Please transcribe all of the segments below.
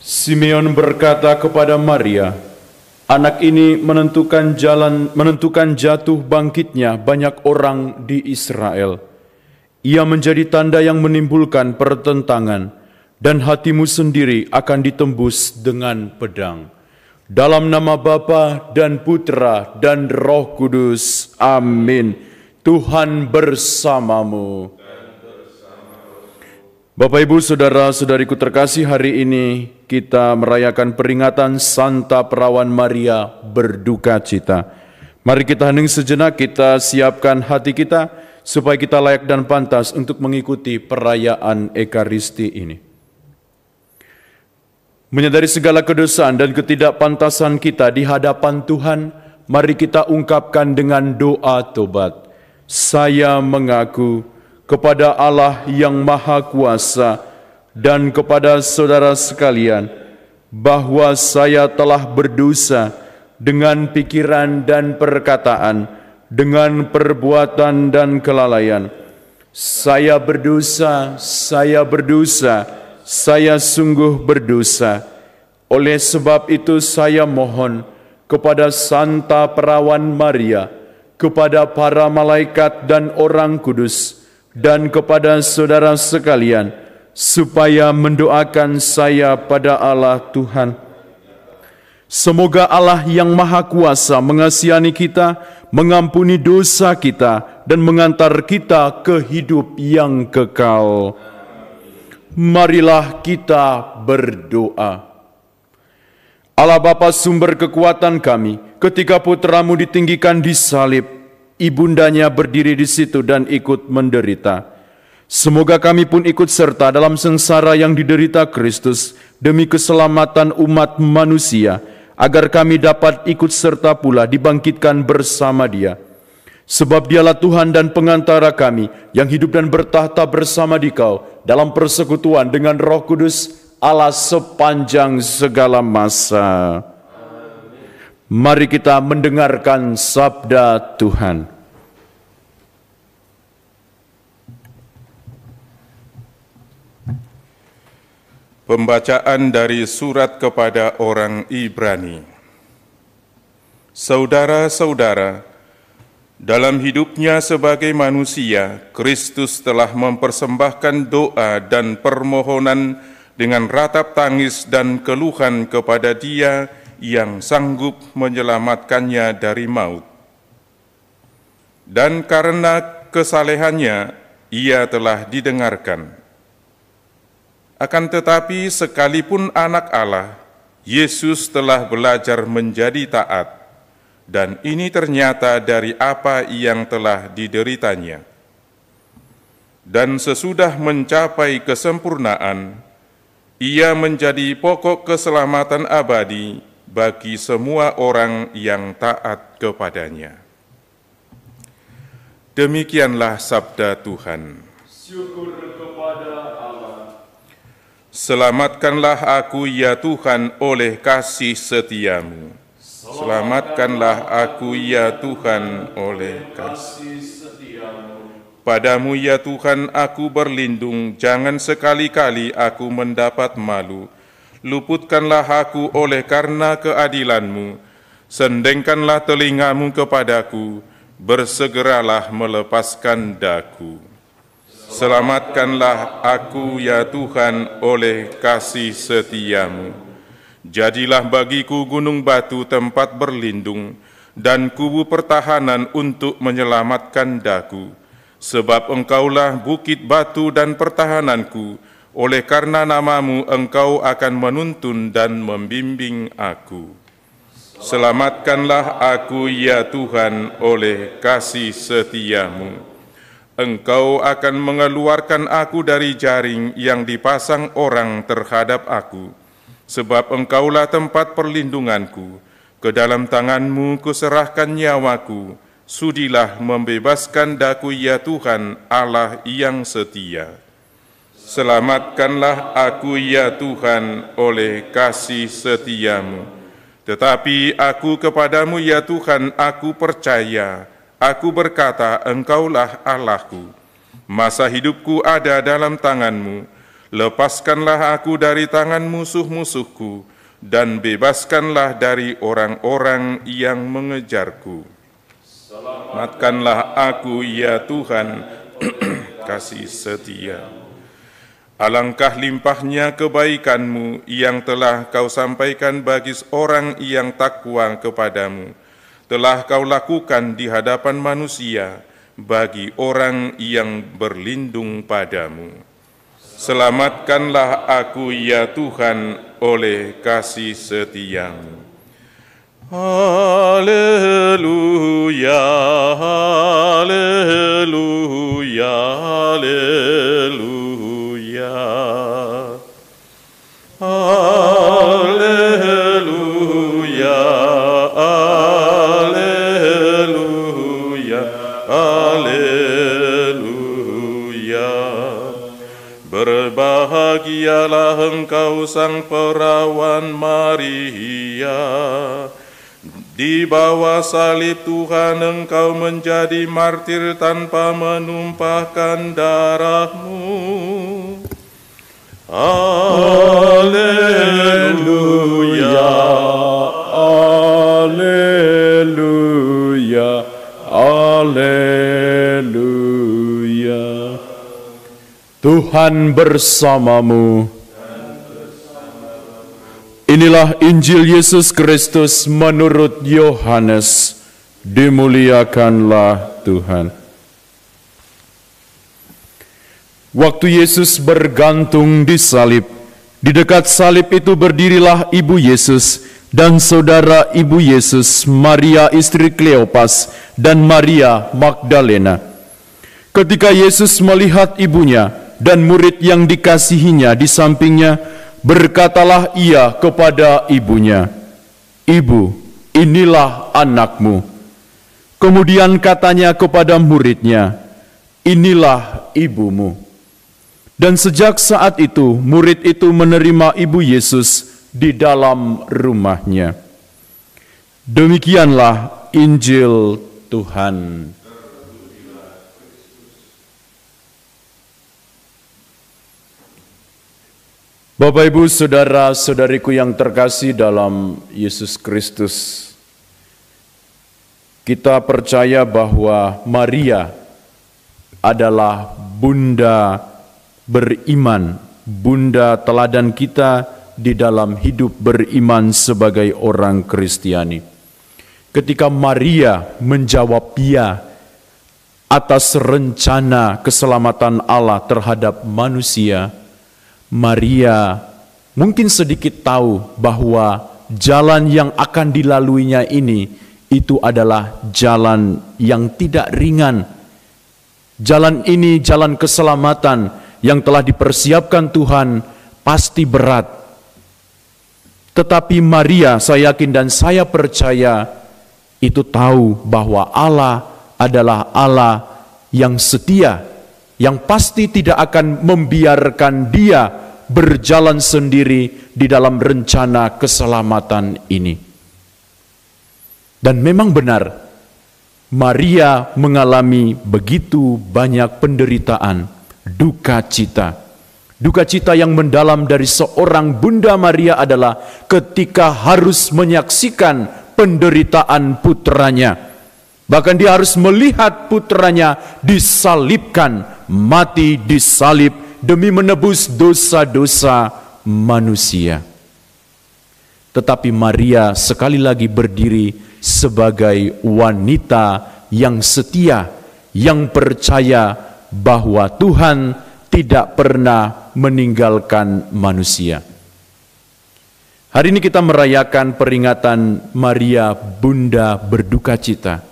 Simeon berkata kepada Maria, Anak ini menentukan jalan, menentukan jatuh bangkitnya banyak orang di Israel. Ia menjadi tanda yang menimbulkan pertentangan, dan hatimu sendiri akan ditembus dengan pedang. Dalam nama Bapa dan Putra dan Roh Kudus. Amin. Tuhan bersamamu. Bapak Ibu Saudara-saudariku terkasih hari ini kita merayakan peringatan Santa Perawan Maria berduka cita. Mari kita hening sejenak kita siapkan hati kita supaya kita layak dan pantas untuk mengikuti perayaan Ekaristi ini. Menyadari segala kedosaan dan ketidakpantasan kita di hadapan Tuhan, mari kita ungkapkan dengan doa tobat. Saya mengaku kepada Allah yang Maha Kuasa dan kepada saudara sekalian bahwa saya telah berdosa dengan pikiran dan perkataan, dengan perbuatan dan kelalaian. Saya berdosa, saya berdosa, saya sungguh berdosa. Oleh sebab itu saya mohon kepada Santa Perawan Maria, kepada para malaikat dan orang kudus, dan kepada saudara sekalian, supaya mendoakan saya pada Allah Tuhan. Semoga Allah yang Maha Kuasa mengasihani kita, mengampuni dosa kita, dan mengantar kita ke hidup yang kekal. Marilah kita berdoa. Allah Bapa sumber kekuatan kami, ketika putramu ditinggikan di salib, ibundanya berdiri di situ dan ikut menderita. Semoga kami pun ikut serta dalam sengsara yang diderita Kristus demi keselamatan umat manusia, agar kami dapat ikut serta pula dibangkitkan bersama Dia. Sebab Dialah Tuhan dan pengantara kami yang hidup dan bertahta bersama Dikau dalam persekutuan dengan Roh Kudus, Allah sepanjang segala masa. Mari kita mendengarkan sabda Tuhan. Pembacaan dari surat kepada orang Ibrani. Saudara-saudara, dalam hidupnya sebagai manusia, Kristus telah mempersembahkan doa dan permohonan dengan ratap tangis dan keluhan kepada Dia yang sanggup menyelamatkannya dari maut. Dan karena kesalehannya, ia telah didengarkan. Akan tetapi, sekalipun Anak Allah, Yesus telah belajar menjadi taat, dan ini ternyata dari apa yang telah dideritanya. Dan sesudah mencapai kesempurnaan, ia menjadi pokok keselamatan abadi bagi semua orang yang taat kepadanya. Demikianlah sabda Tuhan. Syukur kepada Allah. Selamatkanlah aku ya Tuhan oleh kasih setiamu. Selamatkanlah aku ya Tuhan oleh kasih setiamu. Padamu ya Tuhan aku berlindung, jangan sekali-kali aku mendapat malu luputkanlah aku oleh karena keadilanmu, sendengkanlah telingamu kepadaku, bersegeralah melepaskan daku. Selamatkanlah aku ya Tuhan oleh kasih setiamu. Jadilah bagiku gunung batu tempat berlindung dan kubu pertahanan untuk menyelamatkan daku. Sebab engkaulah bukit batu dan pertahananku, oleh karena namamu engkau akan menuntun dan membimbing aku. Selamatkanlah aku ya Tuhan oleh kasih setiamu. Engkau akan mengeluarkan aku dari jaring yang dipasang orang terhadap aku, sebab engkaulah tempat perlindunganku. Ke dalam tanganmu kuserahkan nyawaku, sudilah membebaskan daku ya Tuhan Allah yang setia. Selamatkanlah aku ya Tuhan oleh kasih setiamu. Tetapi aku kepadamu ya Tuhan aku percaya. Aku berkata engkaulah Allahku. Masa hidupku ada dalam tanganmu. Lepaskanlah aku dari tangan musuh-musuhku dan bebaskanlah dari orang-orang yang mengejarku. Selamatkanlah aku ya Tuhan kasih setia. Alangkah limpahnya kebaikanmu yang telah kau sampaikan bagi orang yang takwa kepadamu. Telah kau lakukan di hadapan manusia bagi orang yang berlindung padamu. Selamatkanlah aku ya Tuhan oleh kasih setiamu. Haleluya, haleluya, haleluya. Di bawah salib Tuhan engkau menjadi martir tanpa menumpahkan darahmu. Alleluia, Alleluia, Alleluia. Tuhan bersamamu Inilah Injil Yesus Kristus menurut Yohanes. Dimuliakanlah Tuhan. Waktu Yesus bergantung di salib, di dekat salib itu berdirilah ibu Yesus dan saudara ibu Yesus, Maria istri Kleopas dan Maria Magdalena. Ketika Yesus melihat ibunya dan murid yang dikasihinya di sampingnya, Berkatalah ia kepada ibunya, Ibu, inilah anakmu. Kemudian katanya kepada muridnya, Inilah ibumu. Dan sejak saat itu, murid itu menerima ibu Yesus di dalam rumahnya. Demikianlah Injil Tuhan. Bapak Ibu, saudara-saudariku yang terkasih dalam Yesus Kristus, kita percaya bahwa Maria adalah bunda beriman, bunda teladan kita di dalam hidup beriman sebagai orang Kristiani. Ketika Maria menjawab "ya" atas rencana keselamatan Allah terhadap manusia, Maria mungkin sedikit tahu bahwa jalan yang akan dilaluinya ini itu adalah jalan yang tidak ringan. Jalan ini jalan keselamatan yang telah dipersiapkan Tuhan pasti berat. Tetapi Maria, saya yakin dan saya percaya, itu tahu bahwa Allah adalah Allah yang setia yang pasti tidak akan membiarkan dia berjalan sendiri di dalam rencana keselamatan ini. Dan memang benar, Maria mengalami begitu banyak penderitaan, duka cita. Duka cita yang mendalam dari seorang Bunda Maria adalah ketika harus menyaksikan penderitaan putranya Bahkan dia harus melihat putranya disalibkan, mati disalib demi menebus dosa-dosa manusia. Tetapi Maria sekali lagi berdiri sebagai wanita yang setia, yang percaya bahwa Tuhan tidak pernah meninggalkan manusia. Hari ini kita merayakan peringatan Maria Bunda Berduka Cita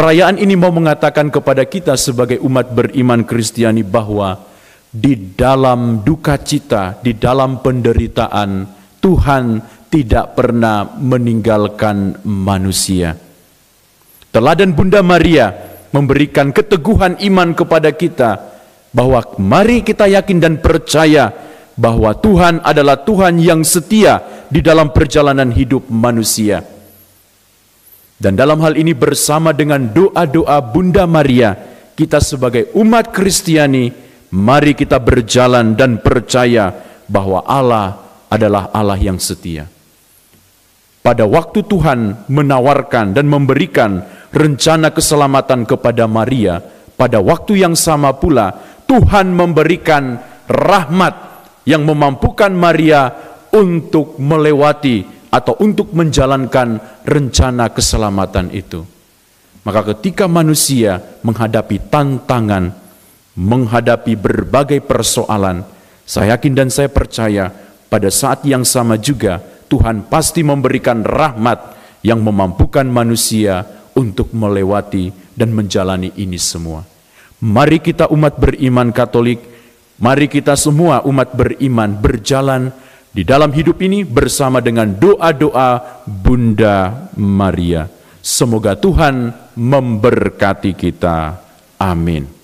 Perayaan ini mau mengatakan kepada kita sebagai umat beriman Kristiani bahwa di dalam duka cita, di dalam penderitaan, Tuhan tidak pernah meninggalkan manusia. Teladan Bunda Maria memberikan keteguhan iman kepada kita bahwa mari kita yakin dan percaya bahwa Tuhan adalah Tuhan yang setia di dalam perjalanan hidup manusia. Dan dalam hal ini bersama dengan doa-doa Bunda Maria, kita sebagai umat Kristiani, mari kita berjalan dan percaya bahwa Allah adalah Allah yang setia. Pada waktu Tuhan menawarkan dan memberikan rencana keselamatan kepada Maria, pada waktu yang sama pula Tuhan memberikan rahmat yang memampukan Maria untuk melewati atau untuk menjalankan rencana keselamatan itu. Maka ketika manusia menghadapi tantangan, menghadapi berbagai persoalan, saya yakin dan saya percaya pada saat yang sama juga Tuhan pasti memberikan rahmat yang memampukan manusia untuk melewati dan menjalani ini semua. Mari kita umat beriman Katolik, mari kita semua umat beriman berjalan di dalam hidup ini bersama dengan doa-doa Bunda Maria. Semoga Tuhan memberkati kita. Amin.